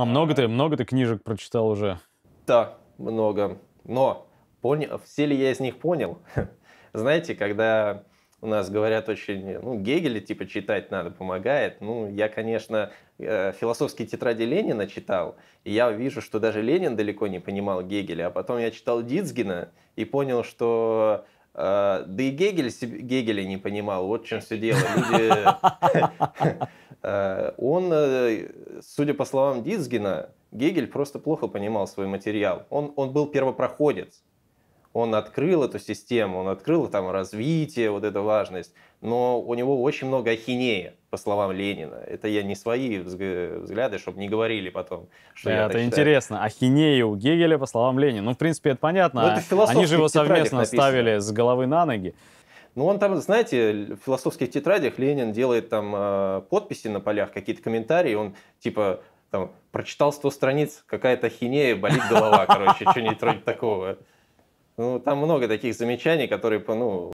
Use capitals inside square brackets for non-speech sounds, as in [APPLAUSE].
А много ты, много ты книжек прочитал уже? Да, много. Но понял, все ли я из них понял? [LAUGHS] Знаете, когда у нас говорят очень, ну, Гегеля типа читать надо, помогает. Ну, я, конечно, э, философские тетради Ленина читал, и я вижу, что даже Ленин далеко не понимал Гегеля, а потом я читал Дицгина и понял, что э, да и Гегель Гегеля не понимал, вот в чем все дело. Люди [LAUGHS] [LAUGHS] Э, он, э, судя по словам Дизгина, Гегель просто плохо понимал свой материал. Он, он был первопроходец. Он открыл эту систему, он открыл там развитие, вот эту важность. Но у него очень много ахинея, по словам Ленина. Это я не свои взгляды, чтобы не говорили потом. Что это. я это считаю. интересно. Ахинея у Гегеля, по словам Ленина. Ну, в принципе, это понятно. Ну, это а Они же его совместно ставили с головы на ноги. Ну он там, знаете, в философских тетрадях Ленин делает там а, подписи на полях, какие-то комментарии, он типа там прочитал 100 страниц, какая-то хинея, болит голова, короче, что-нибудь вроде такого. Ну, там много таких замечаний, которые, ну,